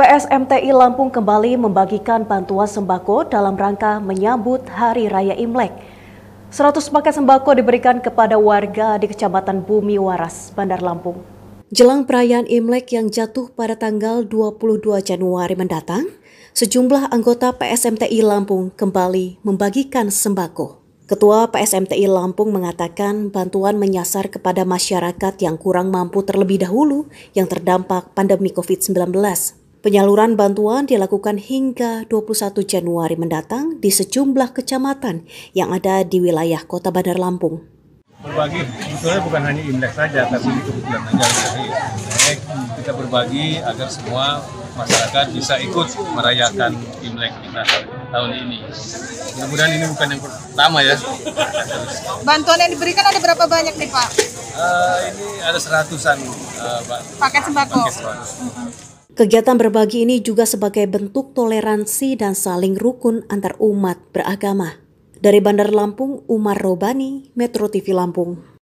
PSMTI Lampung kembali membagikan bantuan sembako dalam rangka menyambut Hari Raya Imlek. 100 paket sembako diberikan kepada warga di Kecamatan Bumi Waras, Bandar Lampung. Jelang perayaan Imlek yang jatuh pada tanggal 22 Januari mendatang, sejumlah anggota PSMTI Lampung kembali membagikan sembako. Ketua PSMTI Lampung mengatakan bantuan menyasar kepada masyarakat yang kurang mampu terlebih dahulu yang terdampak pandemi COVID-19 Penyaluran bantuan dilakukan hingga 21 Januari mendatang di sejumlah kecamatan yang ada di wilayah Kota Bandar Lampung. Berbagi sebetulnya bukan hanya Imlek saja, tapi itu bulan aja Imlek kita berbagi agar semua masyarakat bisa ikut merayakan Imlek kita tahun ini. Mudah-mudahan ini bukan yang pertama ya. Bantuan yang diberikan ada berapa banyak nih Pak? Uh, ini ada seratusan uh, Pak. Paket sembako. Paket sembako. Uh -huh. Kegiatan berbagi ini juga sebagai bentuk toleransi dan saling rukun antar umat beragama. Dari Bandar Lampung, Umar Robani, Metro TV Lampung.